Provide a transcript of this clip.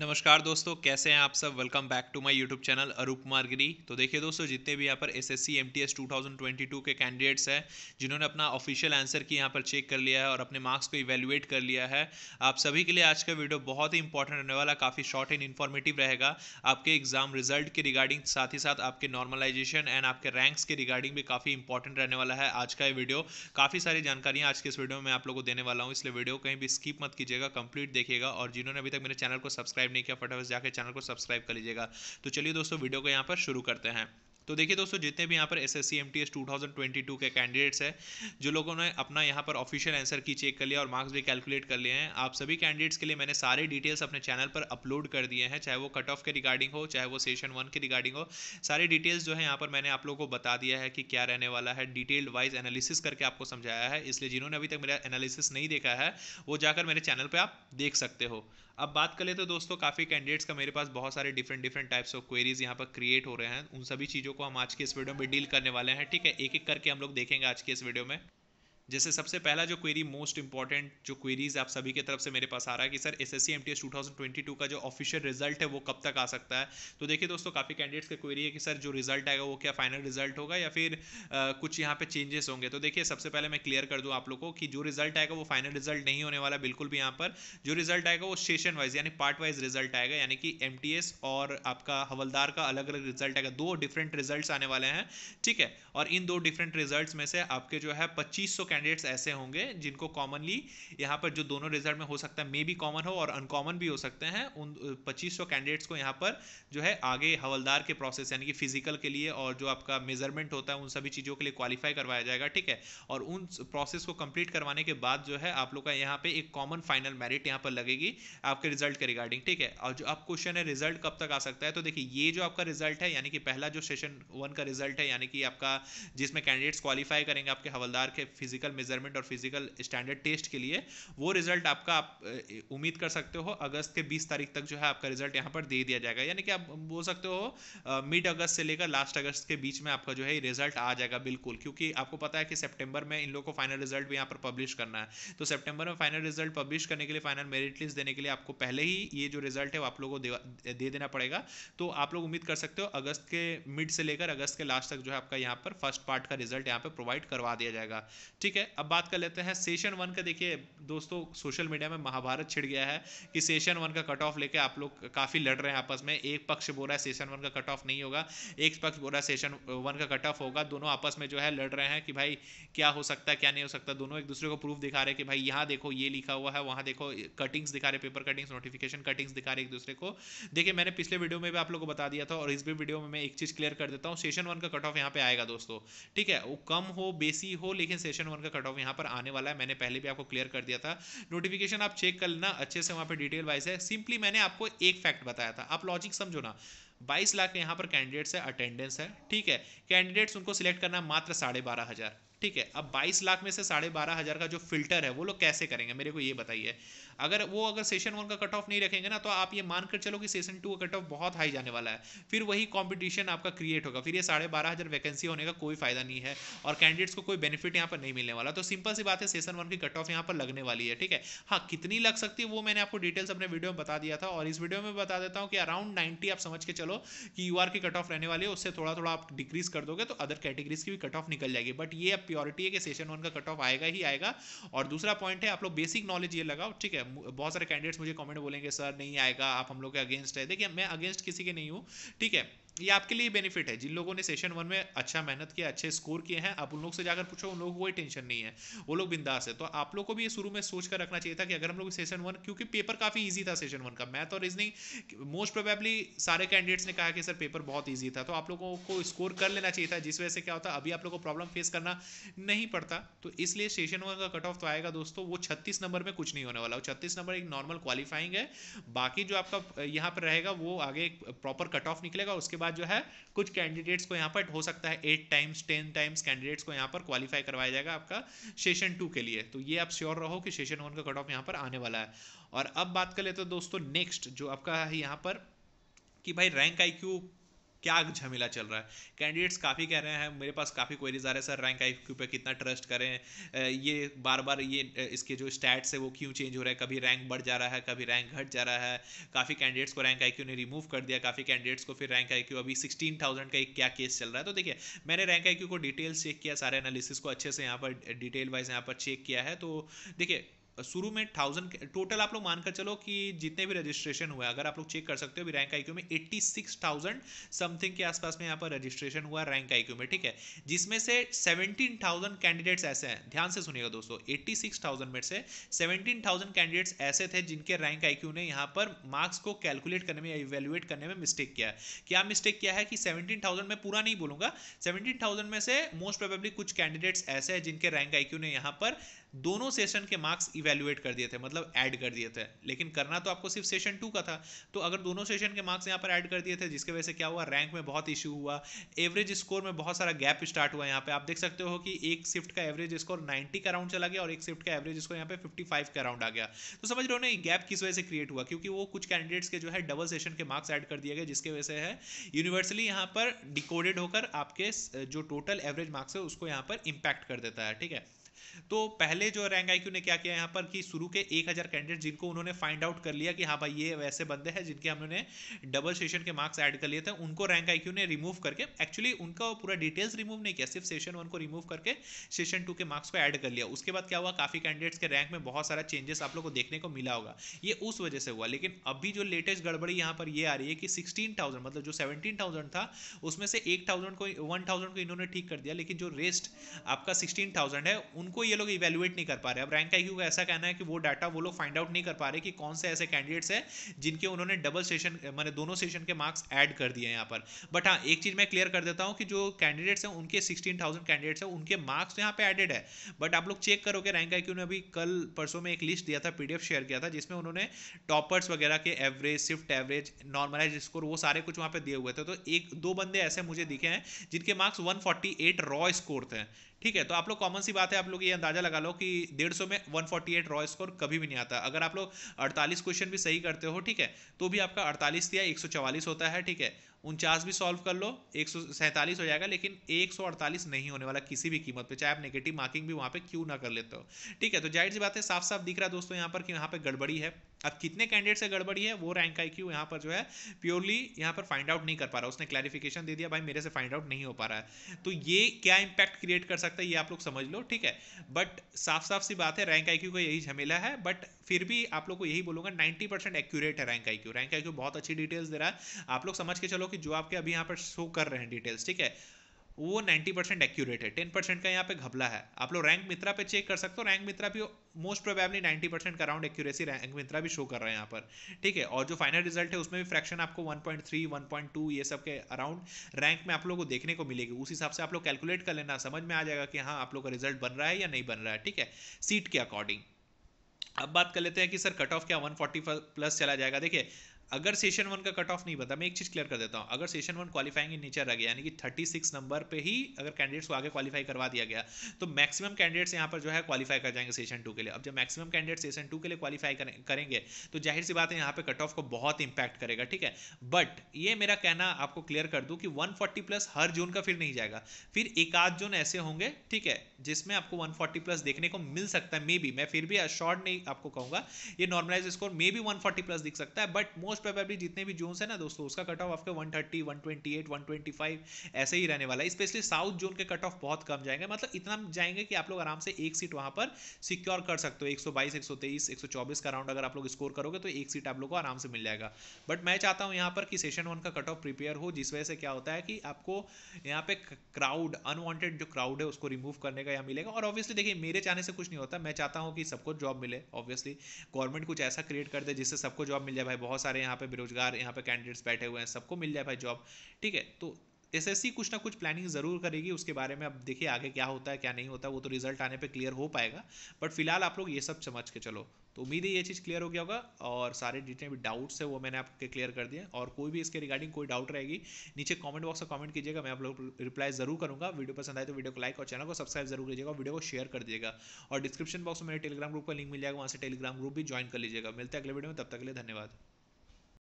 नमस्कार दोस्तों कैसे हैं आप सब welcome back to my YouTube channel Arup Kumar Giri तो देखिए दोस्तों जितने भी यहाँ पर S S C M T S two thousand twenty two के कैंडिडेट्स हैं जिन्होंने अपना ऑफिशियल आंसर की यहाँ पर चेक कर लिया है और अपने मार्क्स को इवेल्युएट कर लिया है आप सभी के लिए आज का वीडियो बहुत ही इंपॉर्टेंट रहने वाला काफ़ी शॉर्ट एंड इन्फॉर्मेटिव रहेगा आपके एग्जाम रिजल्ट के रिगार्डिंग साथ ही साथ आपके नॉर्मलाइजेशन एंड आपके रैंक्स के रिगार्डिंग भी काफ़ी इंपॉर्टेंट रहने वाला है आज का ये वीडियो काफ़ी सारी जानकारियाँ आज के इस वीडियो में आप लोगों को देने वाला हूँ इसलिए वीडियो कहीं भी स्किप मत कीजिएगा कंप्लीट देखिएगा और जिन्होंने अभी तक मेरे चैनल को सब्सक्राइब सब्सक्राइब नहीं किया फटाफट जाकर चैनल को सब्सक्राइब कर लीजिएगा तो चलिए दोस्तों वीडियो को यहाँ पर शुरू करते हैं तो देखिए दोस्तों जितने भी यहाँ पर S S C M T S two thousand twenty two के कैंडिडेट्स हैं जो लोगों ने अपना यहाँ पर ऑफिशियल आंसर की चेक कर लिया और मार्क्स भी कैलकुलेट कर लिए हैं आप सभी कैंडिडेट्स के लिए मैंने सारे डिटेल्स अपने चैनल पर अपलोड कर दिए हैं चाहे वो कट ऑफ के रिगार्डिंग हो चाहे वो सेशन वन के रिगार्डिंग हो सारे डिटेल्स जो है यहाँ पर मैंने आप लोगों को बता दिया है कि क्या रहने वाला है डिटेल्ड वाइज एनालिसिस करके आपको समझाया है इसलिए जिन्होंने अभी तक मेरा एनालिसिस नहीं देखा है वो जाकर मेरे चैनल पर आप देख सकते हो अब बात करें तो दोस्तों काफ़ी कैंडिडेट्स का मेरे पास बहुत सारे different different types of queries यहाँ पर क्रिएट हो रहे हैं उन सभी चीज़ों को हम आज के इस वीडियो में डील करने वाले हैं ठीक है एक एक करके हम लोग देखेंगे आज के इस वीडियो में जैसे सबसे पहला जो क्वेरी मोस्ट इंपॉर्टेंट जो क्वेरीज आप सभी की तरफ से मेरे पास आ रहा है कि sir S S C M T S two thousand twenty two का जो ऑफिशियल रिजल्ट है वो कब तक आ सकता है तो देखिए दोस्तों काफ़ी कैंडिडेट्स का क्वेरी है कि सर जो रिजल्ट आएगा वो क्या फाइनल रिजल्ट होगा या फिर आ, कुछ यहाँ पे चेंजेस होंगे तो देखिए सबसे पहले मैं क्लियर कर दूँ आप लोग को कि जो रिजल्ट आएगा वो फाइनल रिजल्ट नहीं होने वाला बिल्कुल भी यहाँ पर जो रिजल्ट आएगा वो स्टेशन वाइज यानी पार्ट वाइज रिजल्ट आएगा यानी कि एम टी एस और आपका हवलदार का अलग अलग रिजल्ट आएगा दो डिफरेंट रिजल्ट आने वाले हैं ठीक है और इन दो डिफरेंट रिजल्ट में से आपके जो है पच्चीस कैंडिडेट्स ऐसे होंगे जिनको कॉमनली यहाँ पर जो दोनों रिजल्ट में हो सकता है मे भी कॉमन हो और अनकॉमन भी हो सकते हैं उन पच्चीस सौ कैंडिडेट्स को यहाँ पर जो है आगे हवलदार के प्रोसेस यानी कि फिजिकल के लिए और जो आपका मेजरमेंट होता है उन सभी चीज़ों के लिए क्वालिफाई करवाया जाएगा ठीक है और उन प्रोसेस को कंप्लीट करवाने के बाद जो है आप लोग का यहाँ पर एक कॉमन फाइनल मेरिट यहाँ पर लगेगी आपके रिजल्ट के रिगार्डिंग ठीक है और जो आप क्वेश्चन है रिजल्ट कब तक आ सकता है तो देखिए ये जो आपका रिजल्ट है यानी कि पहला जो सेशन वन का रिजल्ट है यानी कि आपका जिसमें कैंडिडेट्स क्वालिफाई करेंगे आपके हवलदार के फिजिकल फिजिकल मेजरमेंट और फिजिकल स्टैंडर्ड टेस्ट के लिए वो रिजल्ट आपका आप उम्मीद कर सकते हो अगस्त के 20 तारीख तक जो है आपका रिजल्ट यहाँ पर दे दिया जाएगा यानी कि आप बोल सकते हो मिड अगस्त से लेकर लास्ट अगस्त के बीच में आपका जो है रिजल्ट आ जाएगा बिल्कुल क्योंकि आपको पता है कि सेप्टेम्बर में इन लोग को फाइनल रिजल्ट भी यहाँ पर पब्लिश करना है तो सेप्टेम्बर में फाइनल रिजल्ट पब्लिश करने के लिए फाइनल मेरिट लिस्ट देने के लिए आपको पहले ही ये जो रिजल्ट है वो आप लोगों को दे देना पड़ेगा तो आप लोग उम्मीद कर सकते हो अगस्त के मिड से लेकर अगस्त के लास्ट तक जो है आपका यहाँ पर फर्स्ट पार्ट का रिजल्ट यहाँ पर प्रोवाइड करवा दिया जाएगा ठीक है है अब बात कर लेते हैं सेशन वन का देखिए दोस्तों सोशल मीडिया में महाभारत छिड़ गया है कि सेशन वन का कट ऑफ लेके आप लोग काफ़ी लड़ रहे हैं आपस में एक पक्ष बोल रहा है सेशन वन का कट ऑफ नहीं होगा एक पक्ष बोल रहा है सेशन वन का कट ऑफ होगा दोनों आपस में जो है लड़ रहे हैं कि भाई क्या हो सकता है क्या नहीं हो सकता दोनों एक दूसरे को प्रूफ दिखा रहे हैं कि भाई यहाँ देखो ये लिखा हुआ है वहाँ देखो कटिंग्स दिखा रहे पेपर कटिंग्स नोटिफिकेशन कटिंग्स दिखा रहे एक दूसरे को देखिए मैंने पिछले वीडियो में भी आप लोग को बता दिया था और इस भी वीडियो में मैं एक चीज़ क्लियर कर देता हूँ सेशन वन का कट ऑफ यहाँ पे आएगा दोस्तों ठीक है वो कम हो बेसी हो लेकिन सेशन वन का कट ऑफ यहाँ पर आने वाला है मैंने पहले भी आपको क्लियर कर दिया था नोटिफिकेशन आप चेक कर लेना अच्छे से वहाँ पर डिटेल वाइज है सिंपली मैंने आपको एक फैक्ट बताया था आप लॉजिक समझो ना बाईस लाख यहाँ पर कैंडिडेट्स है अटेंडेंस है ठीक है कैंडिडेट्स उनको सिलेक्ट करना मात्र साढ़े बारह हज़ार ठीक है अब बाईस लाख में से साढ़े बारह हज़ार का जो फिल्टर है वो लोग कैसे करेंगे मेरे को ये बताइए अगर वो अगर सेशन वन का कट ऑफ नहीं रखेंगे ना तो आप ये मानकर चलो कि सेशन टू का कट ऑफ बहुत हाई जाने वाला है फिर वही कॉम्पिटिशन आपका क्रिएट होगा फिर ये साढ़े बारह हज़ार वैकेंसी होने का कोई फायदा नहीं है और कैंडिडेट्स को कोई बेनिफिट यहाँ पर नहीं मिलने वाला तो सिंपल सी बात है सेशन वन की कट ऑफ यहाँ पर लगने वाली है ठीक है हाँ कितनी लग सकती है वो मैंने आपको डिटेल्स अपने वीडियो में बता दिया था और इस वीडियो में बता देता हूँ कि अराउंड नाइन्टी आप समझ के चलो चलो कि यू की कट ऑफ रहने वाली है उससे थोड़ा थोड़ा आप डिक्रीज कर दोगे तो अदर कैटेगरीज की भी कट ऑफ निकल जाएगी बट ये अब प्योरिटी है कि सेशन वन का कट ऑफ आएगा ही आएगा और दूसरा पॉइंट है आप लोग बेसिक नॉलेज ये लगाओ ठीक है बहुत सारे कैंडिडेट्स मुझे कॉमेंट बोलेंगे सर नहीं आएगा आप हम लोग के अगेंस्ट है देखिए मैं अगेंस्ट किसी के नहीं हूँ ठीक है ये आपके लिए बेनिफिट है जिन लोगों ने सेशन वन में अच्छा मेहनत किया अच्छे स्कोर किए हैं आप उन लोग से जाकर पूछो उन लोगों को कोई टेंशन नहीं है वो लोग बिंदास है तो आप लोग को भी ये शुरू में सोच कर रखना चाहिए था कि अगर हम लोग सेशन वन क्योंकि पेपर काफ़ी ईजी था सेशन वन का मैथ और रीजनिंग मोस्ट प्रोबेबली सारे कैंडिडेट्स ने कहा कि सर पेपर बहुत ईजी था तो आप लोगों को स्कोर कर लेना चाहिए था जिस वजह से क्या होता अभी आप लोग को प्रॉब्लम फेस करना नहीं पड़ता तो इसलिए सेशन वन का कट ऑफ तो आएगा दोस्तों वो छत्तीस नंबर में कुछ नहीं होने वाला वो छत्तीस नंबर एक नॉर्मल क्वालिफाइंग है बाकी जो आपका यहाँ पर रहेगा वो आगे एक प्रॉपर कट ऑफ निकलेगा उसके बाद बाद जो है कुछ कैंडिडेट्स को यहाँ पर हो सकता है eight times ten times candidates को यहाँ पर क्वालिफाई करवाया जाएगा आपका सेशन टू के लिए तो ये आप श्योर रहो कि सेशन वन का कट ऑफ यहाँ पर आने वाला है और अब बात कर लेते हैं दोस्तों नेक्स्ट जो आपका है यहाँ पर कि भाई रैंक आई क्या झमेला चल रहा है कैंडिडेट्स काफ़ी कह रहे हैं मेरे पास काफ़ी क्वेरीज आ रहे हैं सर रैंक आई क्यू पे कितना ट्रस्ट करें ये बार बार ये इसके जो स्टैट्स है वो क्यों चेंज हो रहा है कभी रैंक बढ़ जा रहा है कभी रैंक घट जा रहा है काफ़ी कैंडिडेट्स को रैंक आई ने रिमूव कर दिया काफ़ी कैंडिडेट्स को फिर रैंक आई अभी सिक्सटीन थाउजेंड का एक क्या केस चल रहा है तो देखिए मैंने रैंक आई को डिटेल्स चेक किया सारे एनालिसिस को अच्छे से यहाँ पर डिटेल वाइज यहाँ पर चेक किया है तो देखिए शुरू में थाउजेंड टोटल आप लोग मानकर चलो कि जितने भी रजिस्ट्रेशन हुआ अगर आप लोग चेक कर सकते हो भी रैंक आईक्यू में एट्टी सिक्स थाउजेंड समथिंग के आसपास में यहाँ पर रजिस्ट्रेशन हुआ रैंक आईक्यू में ठीक है जिसमें से सेवनटीन थाउजेंड कैंडिडेट्स ऐसे हैं ध्यान से सुनिएगा दोस्तों एट्टी सिक्स थाउजेंड में से सेवनटीन थाउजेंड कैंडिडेट्स ऐसे थे जिनके रैंक आईक्यू ने यहाँ पर मार्क्स को कैलकुलेट करने में इवेल्युएट करने में मिस्टेक किया है क्या मिस्टेक किया है कि सेवनटीन थाउजेंड में पूरा नहीं बोलूंगा सेवनटीन थाउजेंड में से मोस्ट प्रोबेबली कुछ कैंडिडेट्स ऐसे हैं जिनके रैंक आईक्यू ने यहाँ पर दोनों सेशन के मार्क्स इवेल्युएट कर दिए थे मतलब ऐड कर दिए थे लेकिन करना तो आपको सिर्फ सेशन टू का था तो अगर दोनों सेशन के मार्क्स यहाँ पर ऐड कर दिए थे जिसके वजह से क्या हुआ रैंक में बहुत इशू हुआ एवरेज स्कोर में बहुत सारा गैप स्टार्ट हुआ यहाँ पे आप देख सकते हो कि एक शिफ्ट का एवरेज स्कोर नाइन्टी का राउंड चला गया और एक शिफ्ट का एवरेज स्कोर यहाँ पे फिफ्टी फाइव का राउंड आ गया तो समझ रहे हो ना गैप किस वजह से क्रिएट हुआ क्योंकि वो कुछ कैंडिडेट्स के जो है डबल सेशन के मार्क्स ऐड कर दिए गए जिसके वजह से है यूनिवर्सली यहाँ पर डिकोडेड होकर आपके जो टोटल एवरेज मार्क्स है उसको यहाँ पर इम्पैक्ट कर देता है ठीक है तो पहले जो रैंक आई ने क्या किया यहाँ पर कि शुरू के एक हज़ार कैंडिडेट जिनको उन्होंने फाइंड आउट कर लिया कि हाँ भाई ये वैसे बंदे हैं जिनके हमने डबल सेशन के मार्क्स ऐड कर लिए थे उनको रैंक आई ने रिमूव करके एक्चुअली उनका पूरा डिटेल्स रिमूव नहीं किया सिर्फ सेशन वन को रिमूव करके सेशन टू के मार्क्स को ऐड कर लिया उसके बाद क्या हुआ काफ़ी कैंडिडेट्स के रैंक में बहुत सारा चेंजेस आप लोग को देखने को मिला होगा ये उस वजह से हुआ लेकिन अभी जो लेटेस्ट गड़बड़ी यहाँ पर ये आ रही है कि सिक्सटीन मतलब जो सेवनटीन था उसमें से एक को वन को इन्होंने ठीक कर दिया लेकिन जो रेस्ट आपका सिक्सटीन है उन उनको ये लोग इवेलुएट नहीं कर पा रहे अब रैंक आई का ऐसा कहना है कि वो डाटा वो लोग फाइंड आउट नहीं कर पा रहे कि कौन से ऐसे कैंडिडेट्स हैं जिनके उन्होंने डबल सेशन मैंने दोनों सेशन के मार्क्स ऐड कर दिए हैं यहाँ पर बट हाँ एक चीज़ मैं क्लियर कर देता हूँ कि जो कैंडिडेट्स हैं उनके सिक्सटीन थाउजेंड कैंडिडेट्स हैं उनके मार्क्स यहाँ पे एडेड है बट आप लोग चेक करोगे रैंक आई ने अभी कल परसों में एक लिस्ट दिया था पीडीएफ शेयर किया था जिसमें उन्होंने टॉपर्स वगैरह के average swift average normalise score वो सारे कुछ वहाँ पे दिए हुए थे तो एक दो बंदे ऐसे मुझे दिखे हैं जिनके मार्क्स 148 रॉ स्कोर थे ठीक है तो आप लोग कॉमन सी बात है आप लोग ये अंदाजा लगा लो कि डेढ़ सौ में one forty eight raw score कभी भी नहीं आता अगर आप लोग अड़तालीस क्वेश्चन भी सही करते हो ठीक है तो भी आपका अड़तालीस या एक सौ चवालीस होता है ठीक है उनचास भी सॉल्व कर लो एक सौ हो जाएगा लेकिन एक सौ अड़तालीस नहीं होने वाला किसी भी कीमत पे चाहे आप नेगेटिव मार्किंग भी वहाँ पे क्यों ना कर लेते हो ठीक है तो जाहिर सी बात है साफ साफ दिख रहा है दोस्तों यहाँ पर कि यहाँ पर गड़बड़ी है अब कितने कैंडिडेट से गड़बड़ी है वो रैंक आई क्यू यहाँ पर जो है प्योरली यहाँ पर फाइंड आउट नहीं कर पा रहा उसने क्लैरिफिकेशन दे दिया भाई मेरे से फाइंड आउट नहीं हो पा रहा है तो ये क्या इंपैक्ट क्रिएट कर सकता है ये आप लोग समझ लो ठीक है बट साफ साफ सी बात है रैंक आई का यही झमेला है बट फिर भी आप लोग को यही बोलूंगा नाइन्टी एक्यूरेट है रैंक आई क्यू रैंक आई बहुत अच्छी डिटेल्स दे रहा है आप लोग समझ के चलो कि कि जो आपके अभी यहाँ पर शो कर रहे हैं डिटेल्स ठीक है वो 90 परसेंट एक्यूरेट है 10 परसेंट का यहाँ पे घबला है आप लोग रैंक मित्रा पे चेक कर सकते हो रैंक मित्रा भी मोस्ट प्रोबेबली 90 परसेंट का राउंड एक्यूरेसी रैंक मित्रा भी शो कर रहा है यहाँ पर ठीक है और जो फाइनल रिजल्ट है उसमें भी फ्रैक्शन आपको 1.3 1.2 ये सब के अराउंड रैंक में आप लोग को देखने को मिलेगी उस हिसाब से आप लोग कैलकुलेट कर लेना समझ में आ जाएगा कि हाँ आप लोग का रिजल्ट बन रहा है या नहीं बन रहा है ठीक है सीट के अकॉर्डिंग अब बात कर लेते हैं कि सर कट ऑफ क्या 140 प्लस चला जाएगा देखिए अगर सेशन वन का कट ऑफ नहीं पता मैं एक चीज़ क्लियर कर देता हूं अगर session one qualifying in nature रह गया यानी कि थर्टी सिक्स नंबर पे ही अगर कैंडिडेट्स को आगे क्वालिफाई करवा दिया गया तो मैक्सिमम कैंडिडेट्स यहाँ पर जो है क्वालिफाई कर जाएंगे सेशन टू के लिए अब जब मैक्सिमम कैंडिडेट सेशन टू के लिए क्वालिफाई करेंगे तो जाहिर सी बात है यहाँ पर कट ऑफ को बहुत इंपैक्ट करेगा ठीक है बट ये मेरा कहना आपको क्लियर कर दू कि वन प्लस हर जोन का फिर नहीं जाएगा फिर एक आध जोन ऐसे होंगे ठीक है जिसमें आपको वन प्लस देखने को मिल सकता है मे बी मैं फिर भी शॉर्ट नहीं आपको कहूंगा ये normalise score maybe one plus दिख सकता है बट मोस्ट मोस्ट प्रोबेबली जितने भी जोन है ना दोस्तों उसका कट ऑफ आपका 130, 128, 125 ऐसे ही रहने वाला है स्पेशली साउथ जोन के कट ऑफ बहुत कम जाएंगे मतलब इतना जाएंगे कि आप लोग आराम से एक सीट वहां पर सिक्योर कर सकते हो 122, 123, 124 का राउंड अगर आप लोग स्कोर करोगे तो एक सीट आप लोग को आराम से मिल जाएगा बट मैं चाहता हूँ यहाँ पर कि सेशन वन का कट ऑफ प्रिपेयर हो जिस वजह से क्या होता है कि आपको यहाँ पे क्राउड अनवॉन्टेड जो क्राउड है उसको रिमूव करने का यहाँ मिलेगा और ऑब्वियसली देखिए मेरे चाहने से कुछ नहीं होता मैं चाहता हूँ कि सबको जॉब मिले ऑब्वियसली गवर्नमेंट कुछ ऐसा क्रिएट कर दे जिससे सबको जॉब मिल जाए भाई बहुत सारे यहाँ पे बेरोजगार यहाँ पे कैंडिडेट्स बैठे हुए हैं सबको मिल जाए भाई जॉब ठीक है तो एस कुछ ना कुछ प्लानिंग ज़रूर करेगी उसके बारे में अब देखिए आगे क्या होता है क्या नहीं होता वो तो रिजल्ट आने पे क्लियर हो पाएगा बट फिलहाल आप लोग ये सब समझ के चलो तो उम्मीद है ये चीज़ क्लियर हो गया होगा और सारे जितने भी डाउट्स है वो मैंने आपके क्लियर कर दिए और कोई भी इसके रिगार्डिंग कोई डाउट रहेगी नीचे कमेंट बॉक्स में कमेंट कीजिएगा मैं आप लोग रिप्लाई जरूर करूँगा वीडियो पसंद आए तो वीडियो को लाइक और चैनल को सब्सक्राइब जरूर कीजिएगा वीडियो को शेयर कर दीजिएगा और डिस्क्रिप्शन बॉक्स में मेरे टेलीग्राम ग्रुप का लिंक मिल जाएगा वहाँ से टेलीग्राम ग्रुप भी ज्वाइन कर लीजिएगा मिलते अगले वीडियो में तब तक के लिए धन्यवाद